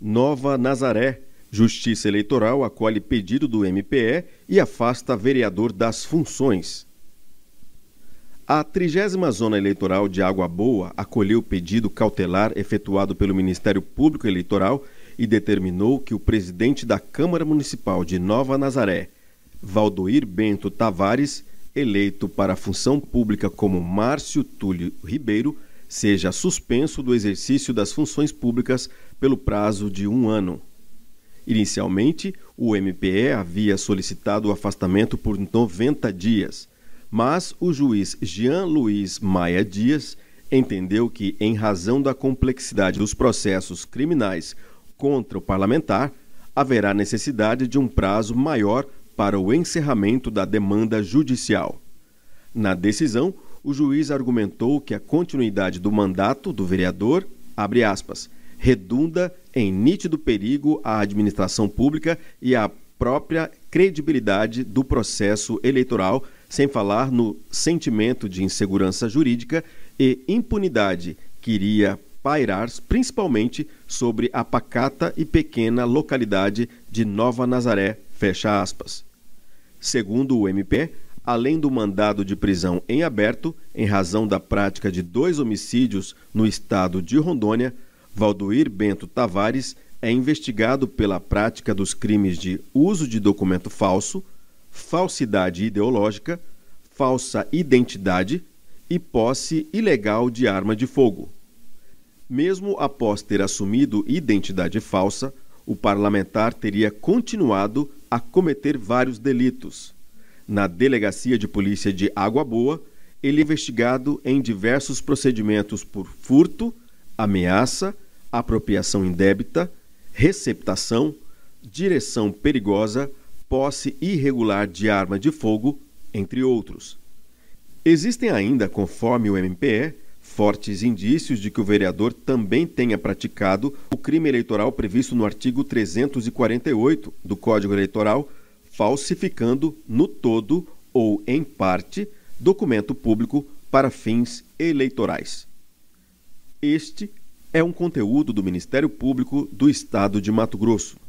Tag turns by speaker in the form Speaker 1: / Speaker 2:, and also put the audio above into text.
Speaker 1: Nova Nazaré. Justiça Eleitoral acolhe pedido do MPE e afasta vereador das funções. A 30 Zona Eleitoral de Água Boa acolheu o pedido cautelar efetuado pelo Ministério Público Eleitoral e determinou que o presidente da Câmara Municipal de Nova Nazaré, Valdoir Bento Tavares, eleito para a função pública como Márcio Túlio Ribeiro, seja suspenso do exercício das funções públicas pelo prazo de um ano. Inicialmente, o MPE havia solicitado o afastamento por 90 dias, mas o juiz Jean Luiz Maia Dias entendeu que, em razão da complexidade dos processos criminais contra o parlamentar, haverá necessidade de um prazo maior para o encerramento da demanda judicial. Na decisão, o juiz argumentou que a continuidade do mandato do vereador, abre aspas, redunda em nítido perigo à administração pública e à própria credibilidade do processo eleitoral, sem falar no sentimento de insegurança jurídica e impunidade que iria pairar principalmente sobre a pacata e pequena localidade de Nova Nazaré, fecha aspas. Segundo o MP, além do mandado de prisão em aberto, em razão da prática de dois homicídios no estado de Rondônia, Valdoir Bento Tavares é investigado pela prática dos crimes de uso de documento falso, falsidade ideológica, falsa identidade e posse ilegal de arma de fogo. Mesmo após ter assumido identidade falsa, o parlamentar teria continuado a cometer vários delitos na Delegacia de Polícia de Água Boa, ele é investigado em diversos procedimentos por furto, ameaça, apropriação indébita, receptação, direção perigosa, posse irregular de arma de fogo, entre outros. Existem ainda, conforme o MPE, fortes indícios de que o vereador também tenha praticado o crime eleitoral previsto no artigo 348 do Código Eleitoral falsificando no todo ou em parte documento público para fins eleitorais. Este é um conteúdo do Ministério Público do Estado de Mato Grosso.